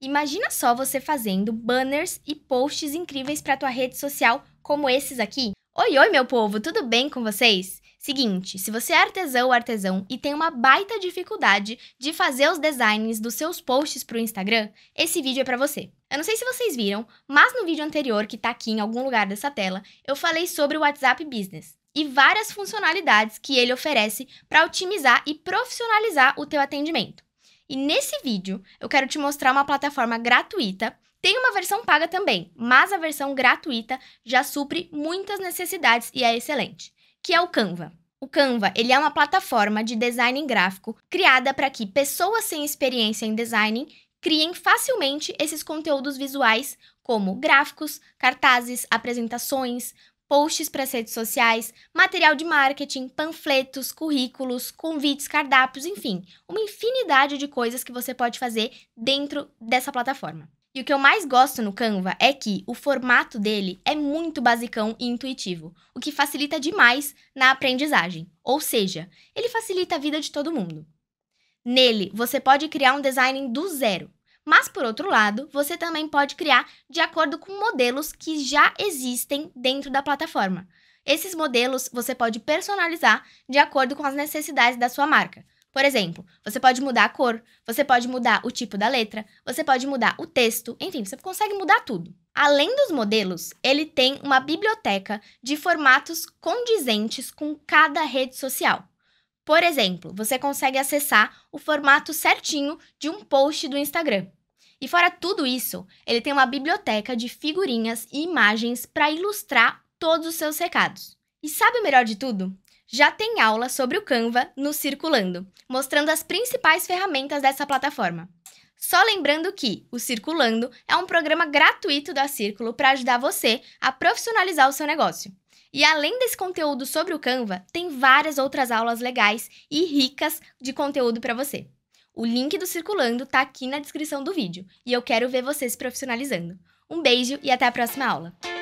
Imagina só você fazendo banners e posts incríveis para tua rede social como esses aqui. Oi, oi, meu povo, tudo bem com vocês? Seguinte, se você é artesão ou artesão e tem uma baita dificuldade de fazer os designs dos seus posts para o Instagram, esse vídeo é para você. Eu não sei se vocês viram, mas no vídeo anterior, que está aqui em algum lugar dessa tela, eu falei sobre o WhatsApp Business e várias funcionalidades que ele oferece para otimizar e profissionalizar o teu atendimento. E nesse vídeo eu quero te mostrar uma plataforma gratuita. Tem uma versão paga também, mas a versão gratuita já supre muitas necessidades e é excelente, que é o Canva. O Canva, ele é uma plataforma de design gráfico criada para que pessoas sem experiência em design criem facilmente esses conteúdos visuais, como gráficos, cartazes, apresentações, posts para as redes sociais, material de marketing, panfletos, currículos, convites, cardápios, enfim, uma infinidade de coisas que você pode fazer dentro dessa plataforma. E o que eu mais gosto no Canva é que o formato dele é muito basicão e intuitivo, o que facilita demais na aprendizagem. Ou seja, ele facilita a vida de todo mundo. Nele, você pode criar um design do zero, mas, por outro lado, você também pode criar de acordo com modelos que já existem dentro da plataforma. Esses modelos você pode personalizar de acordo com as necessidades da sua marca. Por exemplo, você pode mudar a cor, você pode mudar o tipo da letra, você pode mudar o texto, enfim, você consegue mudar tudo. Além dos modelos, ele tem uma biblioteca de formatos condizentes com cada rede social. Por exemplo, você consegue acessar o formato certinho de um post do Instagram. E fora tudo isso, ele tem uma biblioteca de figurinhas e imagens para ilustrar todos os seus recados. E sabe o melhor de tudo? Já tem aula sobre o Canva no Circulando, mostrando as principais ferramentas dessa plataforma. Só lembrando que o Circulando é um programa gratuito da Círculo para ajudar você a profissionalizar o seu negócio. E além desse conteúdo sobre o Canva, tem várias outras aulas legais e ricas de conteúdo para você. O link do Circulando tá aqui na descrição do vídeo e eu quero ver vocês profissionalizando. Um beijo e até a próxima aula!